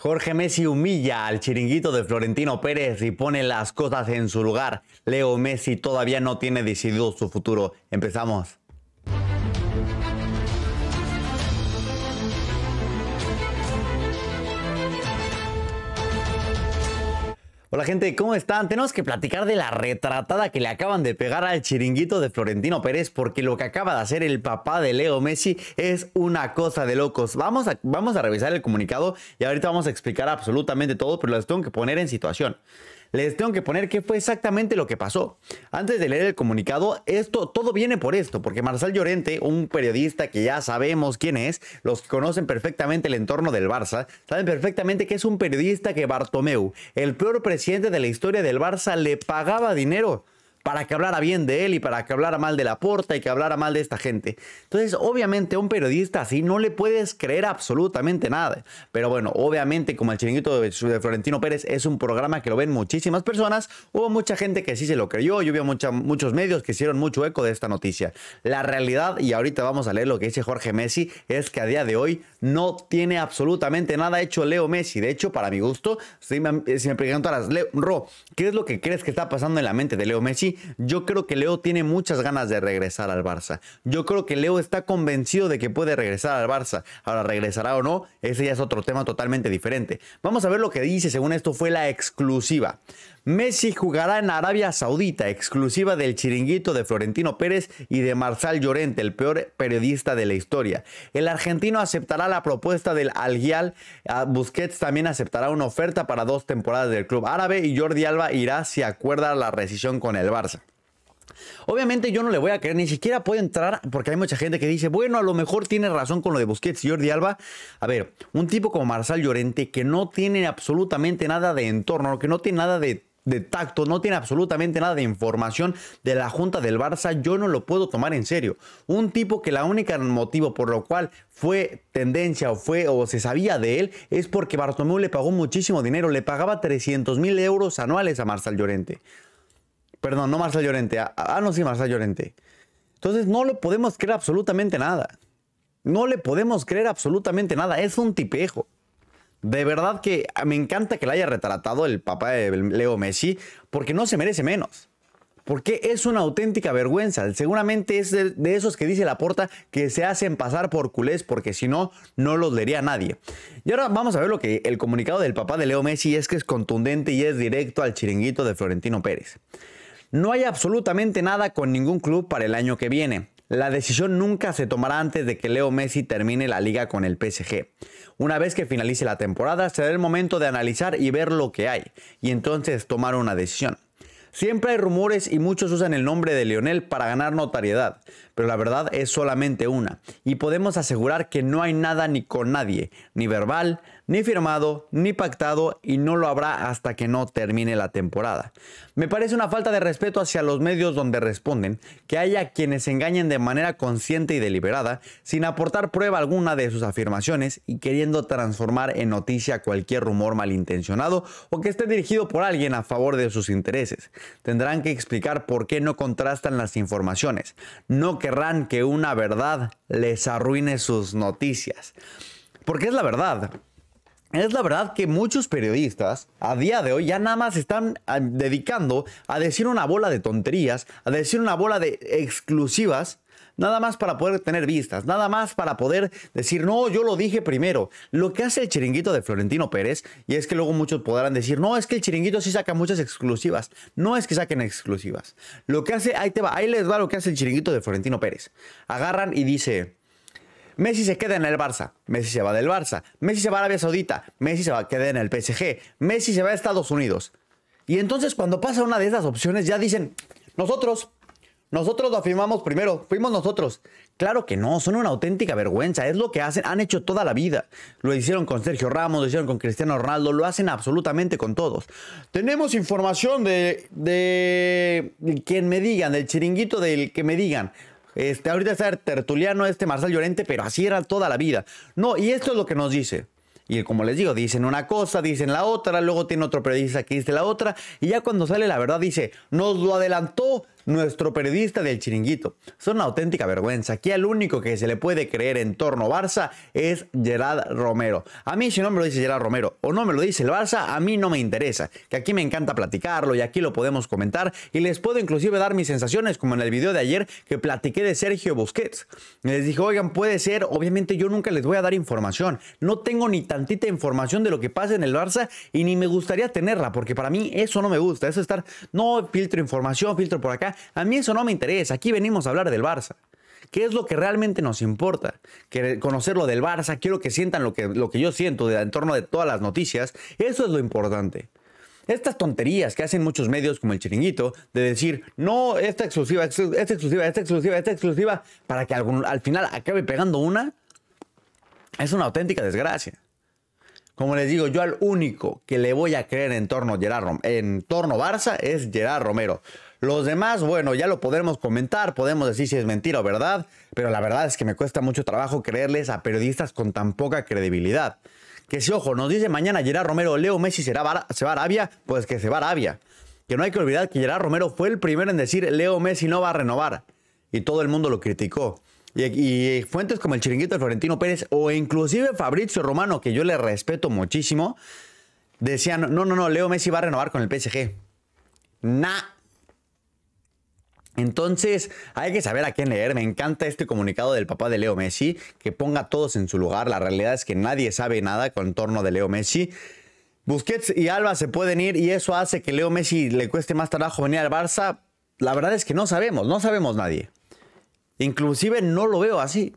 Jorge Messi humilla al chiringuito de Florentino Pérez y pone las cosas en su lugar. Leo Messi todavía no tiene decidido su futuro. Empezamos. Hola gente, ¿cómo están? Tenemos que platicar de la retratada que le acaban de pegar al chiringuito de Florentino Pérez porque lo que acaba de hacer el papá de Leo Messi es una cosa de locos. Vamos a, vamos a revisar el comunicado y ahorita vamos a explicar absolutamente todo, pero les tengo que poner en situación les tengo que poner qué fue exactamente lo que pasó. Antes de leer el comunicado, esto todo viene por esto, porque Marcel Llorente, un periodista que ya sabemos quién es, los que conocen perfectamente el entorno del Barça, saben perfectamente que es un periodista que Bartomeu, el peor presidente de la historia del Barça, le pagaba dinero para que hablara bien de él y para que hablara mal de la porta y que hablara mal de esta gente. Entonces, obviamente, a un periodista así no le puedes creer absolutamente nada. Pero bueno, obviamente, como el chiringuito de, Florentino Pérez es un programa que lo ven muchísimas personas, hubo mucha gente que sí se lo creyó y hubo mucha, muchos medios que hicieron mucho eco de esta noticia. La realidad, y ahorita vamos a leer lo que dice Jorge Messi, es que a día de hoy no tiene absolutamente nada hecho Leo Messi. De hecho, para mi gusto, si me, a las preguntaras, Leo, Ro, ¿qué es lo que crees que está pasando en la mente de Leo Messi? yo creo que Leo tiene muchas ganas de regresar al Barça. Yo creo que Leo está convencido de que puede regresar al Barça. Ahora, ¿regresará o no? Ese ya es otro tema totalmente diferente. Vamos a ver lo que dice, según esto fue la exclusiva. Messi jugará en Arabia Saudita, exclusiva del chiringuito de Florentino Pérez y de Marzal Llorente, el peor periodista de la historia. El argentino aceptará la propuesta del Alguial. Ah, Busquets también aceptará una oferta para dos temporadas del club árabe y Jordi Alba irá si acuerda la rescisión con el Barça. Obviamente yo no le voy a creer, ni siquiera puede entrar, porque hay mucha gente que dice, bueno, a lo mejor tiene razón con lo de Busquets y Jordi Alba. A ver, un tipo como Marzal Llorente que no tiene absolutamente nada de entorno, que no tiene nada de de tacto, no tiene absolutamente nada de información de la Junta del Barça, yo no lo puedo tomar en serio. Un tipo que la única motivo por lo cual fue tendencia o fue o se sabía de él es porque Bartomeu le pagó muchísimo dinero, le pagaba 300 mil euros anuales a Marcel Llorente. Perdón, no Marcel Llorente, ah no sí, Marcel Llorente. Entonces no le podemos creer absolutamente nada. No le podemos creer absolutamente nada, es un tipejo. De verdad que me encanta que la haya retratado el papá de Leo Messi, porque no se merece menos. Porque es una auténtica vergüenza. Seguramente es de, esos que dice la porta que se hacen pasar por culés, porque si no, no los leería nadie. Y ahora vamos a ver lo que el comunicado del papá de Leo Messi es que es contundente y es directo al chiringuito de Florentino Pérez. No hay absolutamente nada con ningún club para el año que viene. La decisión nunca se tomará antes de que Leo Messi termine la liga con el PSG. Una vez que finalice la temporada será el momento de analizar y ver lo que hay y entonces tomar una decisión. Siempre hay rumores y muchos usan el nombre de Lionel para ganar notariedad, pero la verdad es solamente una y podemos asegurar que no hay nada ni con nadie, ni verbal, ni firmado, ni pactado y no lo habrá hasta que no termine la temporada. Me parece una falta de respeto hacia los medios donde responden que haya quienes engañen de manera consciente y deliberada, sin aportar prueba alguna de sus afirmaciones y queriendo transformar en noticia cualquier rumor malintencionado o que esté dirigido por alguien a favor de sus intereses. Tendrán que explicar por qué no contrastan las informaciones. No querrán que una verdad les arruine sus noticias. Porque es la verdad. Es la verdad que muchos periodistas a día de hoy ya nada más están ah, dedicando a decir una bola de tonterías, a decir una bola de exclusivas, nada más para poder tener vistas, nada más para poder decir, no, yo lo dije primero. Lo que hace el chiringuito de Florentino Pérez, y es que luego muchos podrán decir, no, es que el chiringuito sí saca muchas exclusivas. No es que saquen exclusivas. Lo que hace, ahí te va, ahí les va lo que hace el chiringuito de Florentino Pérez. Agarran y dice, Messi se queda en el Barça, Messi se va del Barça, Messi se va a Arabia Saudita, Messi se va a quedar en el PSG, Messi se va a Estados Unidos. Y entonces cuando pasa una de esas opciones ya dicen, nosotros, nosotros lo afirmamos primero, fuimos nosotros. Claro que no, son una auténtica vergüenza, es lo que hacen, han hecho toda la vida. Lo hicieron con Sergio Ramos, lo hicieron con Cristiano Ronaldo, lo hacen absolutamente con todos. Tenemos información de, de quien me digan, del chiringuito del que me digan. Este, ahorita está tertuliano este Marcel Llorente, pero así era toda la vida. No, y esto es lo que nos dice. Y como les digo, dicen una cosa, dicen la otra, luego tiene otro periodista que dice la otra, y ya cuando sale la verdad dice, nos lo adelantó nuestro periodista del chiringuito. Son una auténtica vergüenza. Aquí el único que se le puede creer en torno a Barça es Gerard Romero. A mí si no me lo dice Gerard Romero o no me lo dice el Barça, a mí no me interesa. Que aquí me encanta platicarlo y aquí lo podemos comentar y les puedo inclusive dar mis sensaciones como en el video de ayer que platiqué de Sergio Busquets. Les dije, oigan, puede ser, obviamente yo nunca les voy a dar información. No tengo ni tantita información de lo que pasa en el Barça y ni me gustaría tenerla porque para mí eso no me gusta. Eso estar, no, filtro información, filtro por acá a mí eso no me interesa. Aquí venimos a hablar del Barça. ¿Qué es lo que realmente nos importa? conocer lo del Barça, quiero que sientan lo que, lo que yo siento de, en torno de todas las noticias. Eso es lo importante. Estas tonterías que hacen muchos medios como el chiringuito de decir, no, esta exclusiva, esta exclusiva, esta exclusiva, esta exclusiva, para que al final acabe pegando una, es una auténtica desgracia. Como les digo, yo al único que le voy a creer en torno, Gerard, en torno Barça es Gerard Romero. Los demás, bueno, ya lo podemos comentar, podemos decir si es mentira o verdad, pero la verdad es que me cuesta mucho trabajo creerles a periodistas con tan poca credibilidad. Que si, ojo, nos dice mañana Gerard Romero, Leo Messi será se va a Arabia, pues que se va a Arabia. Que no hay que olvidar que Gerard Romero fue el primero en decir, Leo Messi no va a renovar. Y todo el mundo lo criticó. Y, y, fuentes como el chiringuito de Florentino Pérez o inclusive Fabrizio Romano, que yo le respeto muchísimo, decían, no, no, no, Leo Messi va a renovar con el PSG. Nah, entonces, hay que saber a quién leer. Me encanta este comunicado del papá de Leo Messi, que ponga a todos en su lugar. La realidad es que nadie sabe nada con torno de Leo Messi. Busquets y Alba se pueden ir y eso hace que Leo Messi le cueste más trabajo venir al Barça. La verdad es que no sabemos, no sabemos nadie. Inclusive no lo veo así.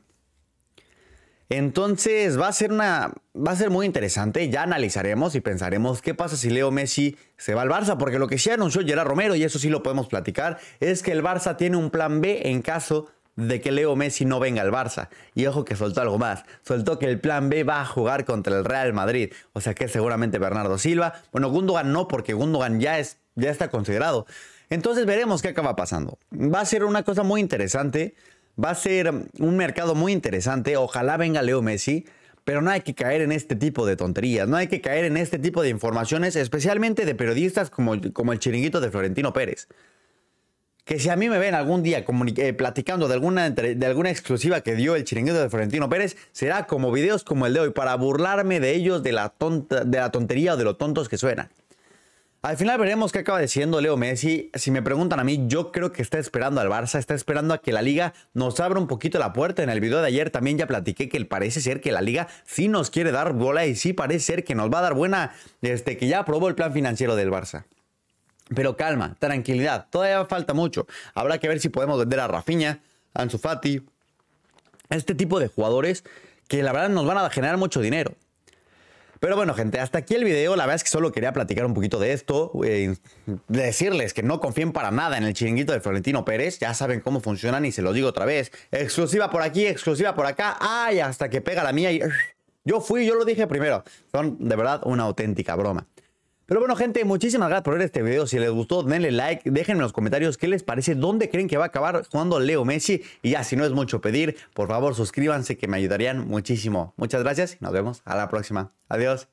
Entonces va a ser una va a ser muy interesante, ya analizaremos y pensaremos qué pasa si Leo Messi se va al Barça, porque lo que sí anunció Gerard Romero y eso sí lo podemos platicar es que el Barça tiene un plan B en caso de que Leo Messi no venga al Barça. Y ojo que soltó algo más. Soltó que el plan B va a jugar contra el Real Madrid. O sea que seguramente Bernardo Silva. Bueno, Gundogan no, porque Gundogan ya, es, ya está considerado. Entonces veremos qué acaba pasando. Va a ser una cosa muy interesante. Va a ser un mercado muy interesante. Ojalá venga Leo Messi. Pero no hay que caer en este tipo de tonterías, no hay que caer en este tipo de informaciones, especialmente de periodistas como, el chiringuito de Florentino Pérez. Que si a mí me ven algún día eh, platicando de alguna, de alguna exclusiva que dio el chiringuito de Florentino Pérez, será como videos como el de hoy, para burlarme de ellos, de la, tonta, de la tontería o de lo tontos que suenan. Al final veremos qué acaba diciendo Leo Messi. Si me preguntan a mí, yo creo que está esperando al Barça, está esperando a que la liga nos abra un poquito la puerta. En el video de ayer también ya platiqué que parece ser que la liga sí nos quiere dar bola y sí parece ser que nos va a dar buena, desde que ya aprobó el plan financiero del Barça. Pero calma, tranquilidad, todavía falta mucho. Habrá que ver si podemos vender a Rafinha, Ansu Fati, este tipo de jugadores que la verdad nos van a generar mucho dinero. Pero bueno, gente, hasta aquí el video. La verdad es que solo quería platicar un poquito de esto. Eh, decirles que no confíen para nada en el chiringuito de Florentino Pérez. Ya saben cómo funcionan y se lo digo otra vez. Exclusiva por aquí, exclusiva por acá. Ay, hasta que pega la mía y... Yo fui, yo lo dije primero. Son de verdad una auténtica broma. Pero bueno, gente, muchísimas gracias por ver este video. Si les gustó, denle like, déjenme en los comentarios qué les parece, dónde creen que va a acabar jugando Leo Messi. Y ya, si no es mucho pedir, por favor suscríbanse que me ayudarían muchísimo. Muchas gracias y nos vemos a la próxima. Adiós.